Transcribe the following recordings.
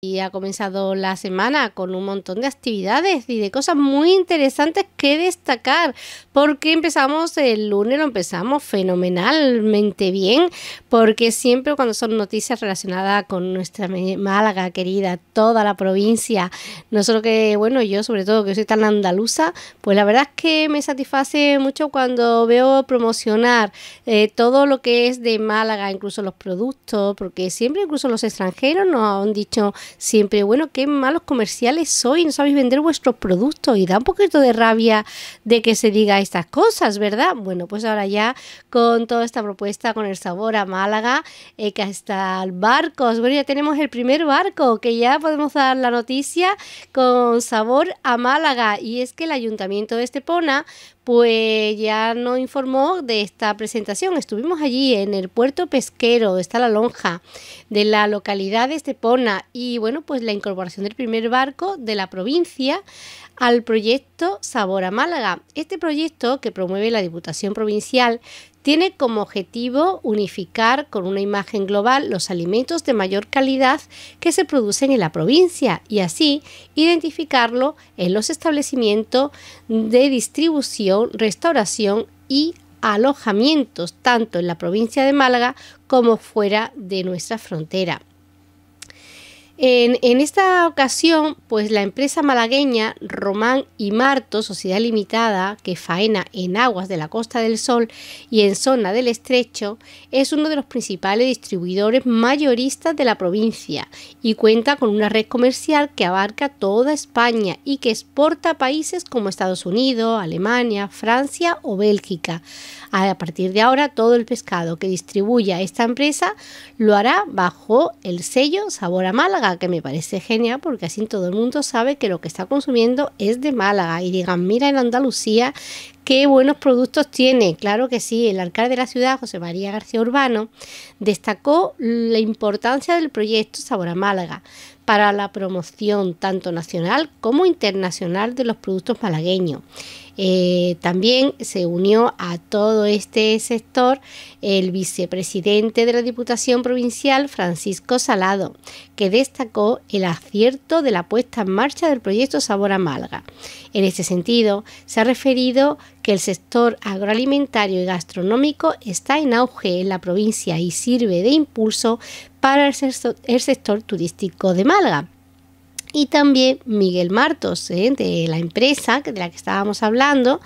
y ha comenzado la semana con un montón de actividades y de cosas muy interesantes que destacar, porque empezamos el lunes, lo empezamos fenomenalmente bien, porque siempre cuando son noticias relacionadas con nuestra Málaga querida, toda la provincia, no solo que, bueno, yo sobre todo que soy tan andaluza, pues la verdad es que me satisface mucho cuando veo promocionar eh, todo lo que es de Málaga, incluso los productos, porque siempre incluso los extranjeros nos han dicho siempre, bueno, qué malos comerciales soy, no sabéis vender vuestros productos y da un poquito de rabia de que se diga estas cosas, ¿verdad? Bueno, pues ahora ya con toda esta propuesta, con el sabor a Málaga, eh, que hasta el barco, bueno, ya tenemos el primer barco, que ya podemos dar la noticia con sabor a Málaga y es que el ayuntamiento de Estepona pues ya nos informó de esta presentación. Estuvimos allí en el puerto pesquero, está la lonja, de la localidad de Estepona y bueno, pues la incorporación del primer barco de la provincia al proyecto Sabor a Málaga. Este proyecto que promueve la Diputación Provincial tiene como objetivo unificar con una imagen global los alimentos de mayor calidad que se producen en la provincia y así identificarlo en los establecimientos de distribución, restauración y alojamientos tanto en la provincia de Málaga como fuera de nuestra frontera. En, esta ocasión, pues la empresa malagueña Román y Marto, Sociedad Limitada, que faena en aguas de la Costa del Sol y en zona del Estrecho, es uno de los principales distribuidores mayoristas de la provincia y cuenta con una red comercial que abarca toda España y que exporta a países como Estados Unidos, Alemania, Francia o Bélgica. A partir de ahora, todo el pescado que distribuya esta empresa lo hará bajo el sello Sabor a Málaga que me parece genial porque así todo el mundo sabe que lo que está consumiendo es de Málaga y digan, mira en Andalucía qué buenos productos tiene. Claro que sí, el alcalde de la ciudad, José María García Urbano, destacó la importancia del proyecto Sabor a Málaga para la promoción tanto nacional como internacional de los productos malagueños. Eh, también se unió a todo este sector el vicepresidente de la Diputación Provincial, Francisco Salado, que destacó el acierto de la puesta en marcha del proyecto Sabor a Malga. En este sentido, se ha referido que el sector agroalimentario y gastronómico está en auge en la provincia y sirve de impulso para el sector, turístico de Málaga y también Miguel Martos, ¿eh? de la empresa de la que estábamos hablando,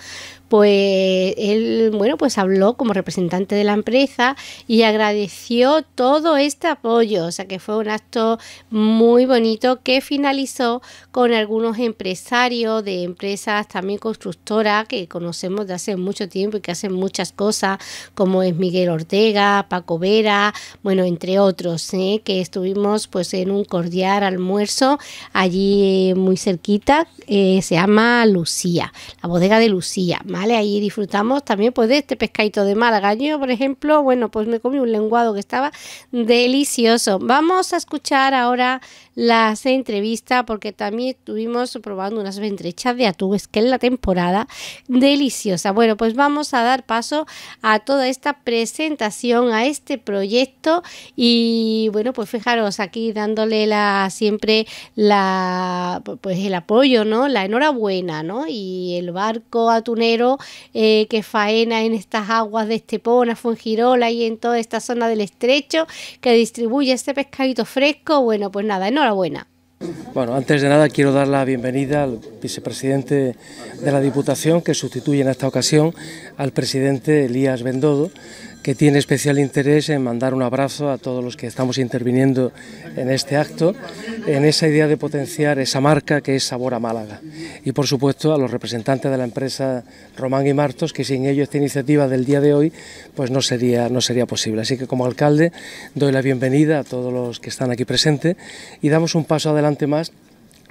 pues él, bueno, pues habló como representante de la empresa y agradeció todo este apoyo, o sea que fue un acto muy bonito que finalizó con algunos empresarios de empresas también constructoras que conocemos de hace mucho tiempo y que hacen muchas cosas, como es Miguel Ortega, Paco Vera, bueno, entre otros, ¿eh? que estuvimos pues en un cordial almuerzo allí eh, muy cerquita, eh, se llama Lucía, la bodega de Lucía, ¿vale? Ahí disfrutamos también pues de este pescadito de Malagaño, por ejemplo, bueno, pues me comí un lenguado que estaba delicioso. Vamos a escuchar ahora las entrevistas porque también estuvimos probando unas ventrechas de atún, que es la temporada deliciosa. Bueno, pues vamos a dar paso a toda esta presentación, a este proyecto y bueno, pues fijaros aquí dándole la siempre la pues el apoyo, ¿no? La enhorabuena, Y el barco atunero eh, que faena en estas aguas de Estepona, Fuengirola y en toda esta zona del estrecho que distribuye este pescadito fresco, bueno, pues nada, enhorabuena. Bueno, antes de nada quiero dar la bienvenida al vicepresidente de la Diputación que sustituye en esta ocasión al presidente Elías Bendodo que tiene especial interés en mandar un abrazo a todos los que estamos interviniendo en este acto, en esa idea de potenciar esa marca que es Sabor a Málaga. Y por supuesto a los representantes de la empresa Román y Martos, que sin ellos esta iniciativa del día de hoy pues no sería, no sería posible. Así que como alcalde doy la bienvenida a todos los que están aquí presentes y damos un paso adelante más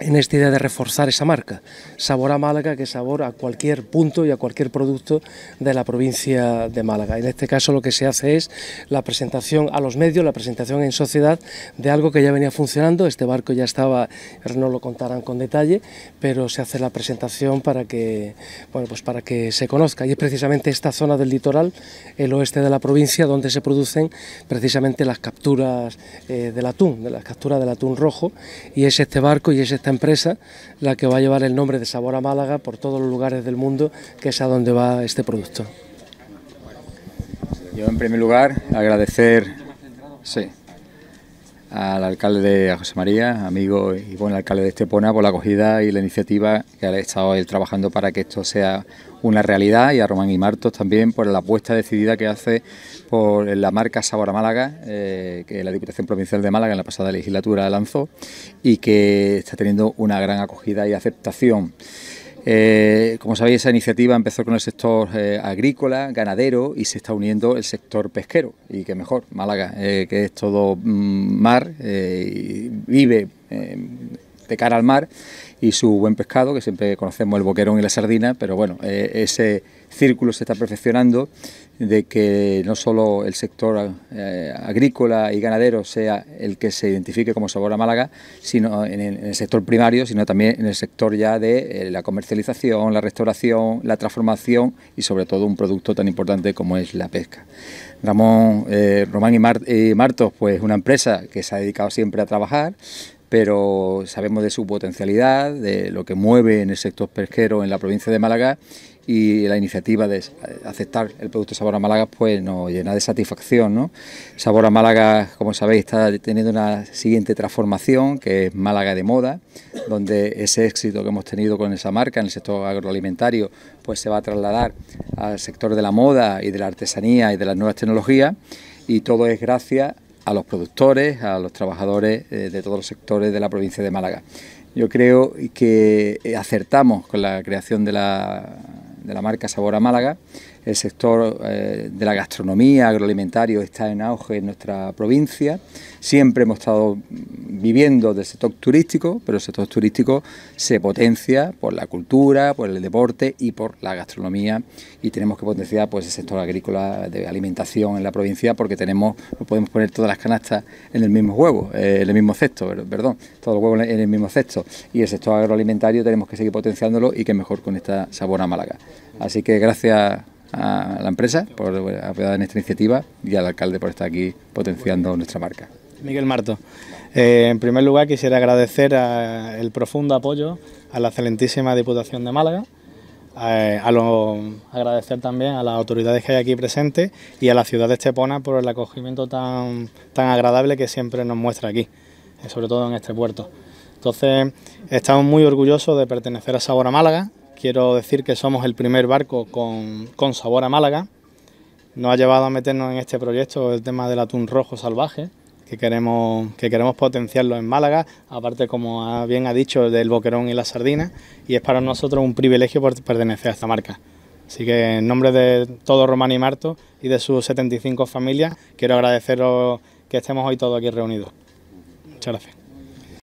en esta idea de reforzar esa marca, sabor a Málaga que sabor a cualquier punto y a cualquier producto de la provincia de Málaga. En este caso lo que se hace es la presentación a los medios, la presentación en sociedad de algo que ya venía funcionando, este barco ya estaba, no lo contarán con detalle, pero se hace la presentación para que, bueno, pues para que se conozca y es precisamente esta zona del litoral, el oeste de la provincia, donde se producen precisamente las capturas eh, del atún, de las capturas del atún rojo y es este barco y es esta empresa la que va a llevar el nombre de Sabor a Málaga por todos los lugares del mundo, que es a donde va este producto. Yo en primer lugar agradecer al alcalde José María, amigo y buen alcalde de Estepona, por la acogida y la iniciativa que ha estado él trabajando para que esto sea una realidad, y a Román y Martos también por la apuesta decidida que hace por la marca Sabor Málaga, eh, que la Diputación Provincial de Málaga en la pasada legislatura lanzó y que está teniendo una gran acogida y aceptación. Eh, como sabéis, esa iniciativa empezó con el sector eh, agrícola, ganadero y se está uniendo el sector pesquero. Y que mejor, Málaga, eh, que es todo mm, mar, y vive de cara al mar y su buen pescado, que siempre conocemos el boquerón y la sardina, pero bueno, eh, ese círculo se está perfeccionando de que no solo el sector eh, agrícola y ganadero sea el que se identifique como sabor a Málaga, sino en, el sector primario, sino también en el sector ya de eh, la comercialización, la restauración, la transformación y sobre todo un producto tan importante como es la pesca. Ramón, Román y, y Martos, pues una empresa que se ha dedicado siempre a trabajar, pero sabemos de su potencialidad, de lo que mueve en el sector pesquero en la provincia de Málaga y la iniciativa de aceptar el producto Sabor a Málaga pues nos llena de satisfacción. ¿no? Sabor a Málaga, como sabéis, está teniendo una siguiente transformación que es Málaga de moda, donde ese éxito que hemos tenido con esa marca en el sector agroalimentario pues se va a trasladar al sector de la moda y de la artesanía y de las nuevas tecnologías y todo es gracias a los productores, a los trabajadores eh, de todos los sectores de la provincia de Málaga. Yo creo que eh, acertamos con la creación de la, de la marca Sabor a Málaga. El sector eh, de la gastronomía agroalimentario está en auge en nuestra provincia. Siempre hemos estado viviendo del sector turístico, pero el sector turístico se potencia por la cultura, por el deporte y por la gastronomía y tenemos que potenciar pues el sector agrícola de alimentación en la provincia porque tenemos podemos poner todas las canastas en el mismo huevo, eh, en el mismo cesto, perdón, todo los en el mismo cesto y el sector agroalimentario tenemos que seguir potenciándolo y que mejor con esta Sabona Málaga. Así que gracias a la empresa por eh, apoyar en esta iniciativa y al alcalde por estar aquí potenciando nuestra marca. Miguel Marto. Eh, en primer lugar, quisiera agradecer el profundo apoyo a la excelentísima Diputación de Málaga, agradecer también a las autoridades que hay aquí presentes y a la ciudad de Estepona por el acogimiento tan, tan agradable que siempre nos muestra aquí, eh, sobre todo en este puerto. Entonces, estamos muy orgullosos de pertenecer a Sabor a Málaga. Quiero decir que somos el primer barco con, con Sabor a Málaga. Nos ha llevado a meternos en este proyecto el tema del atún rojo salvaje, que queremos, que queremos potenciarlo en Málaga, aparte como bien ha dicho del boquerón y la sardina, y es para nosotros un privilegio pertenecer a esta marca. Así que en nombre de todo Román y Marto y de sus 75 familias, quiero agradeceros que estemos hoy todos aquí reunidos. Muchas gracias.